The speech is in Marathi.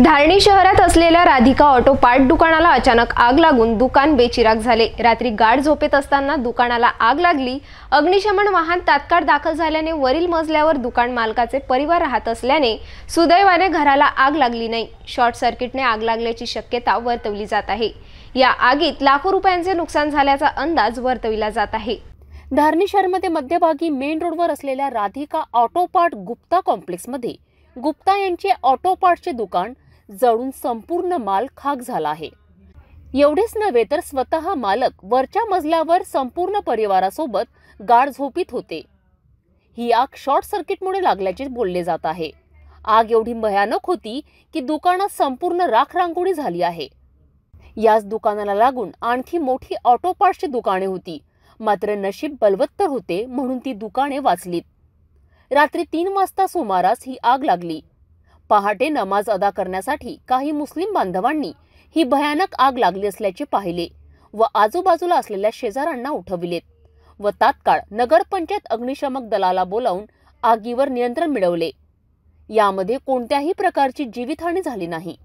धारणी शहरात असलेल्या राधिका ऑटो पार्ट दुकानाला अचानक आग लागून दुकान बेचिराग झाले रात्री गाढ झोपेत असताना दुकानाला आग लागली अग्निशमन वाहन तात्काळ दाखल झाल्याने वरील मजल्यावर दुकान मालकाचे परिवार राहत असल्याने सुदैवाने घराला आग लागली नाही शॉर्ट सर्किटने आग लागल्याची शक्यता वर्तवली जात आहे या आगीत लाखो रुपयांचे नुकसान झाल्याचा अंदाज वर्तविला जात आहे धारणी शहरमध्ये मध्यभागी मेन रोडवर असलेल्या राधिका ऑटो पार्ट गुप्ता कॉम्प्लेक्समध्ये गुप्ता यांचे ऑटो पार्टचे दुकान जळून संपूर्ण माल खाक झाला आहे एवढेच नव्हे तर स्वतः मालक वरच्या मजल्यावर संपूर्ण परिवारासोबत गाढ झोपीत होते ही आग शॉर्ट सर्किटमुळे लागल्याचे बोलले जात आहे आग एवढी भयानक होती की दुकानात संपूर्ण रांगोळी झाली आहे याच दुकानाला लागून आणखी मोठी ऑटो पार्ट्सची दुकाने होती मात्र नशीब बलवत्तर होते म्हणून ती दुकाने वाचलीत रात्री तीन वाजता सुमारास ही आग लागली पहाटे नमाज अदा करण्यासाठी काही मुस्लिम बांधवांनी ही भयानक आग लागली असल्याचे पाहिले व आजूबाजूला असलेल्या शेजाऱ्यांना उठविलेत व तात्काळ नगरपंचायत अग्निशमक दलाला बोलावून आगीवर नियंत्रण मिळवले यामध्ये कोणत्याही प्रकारची जीवितहानी झाली नाही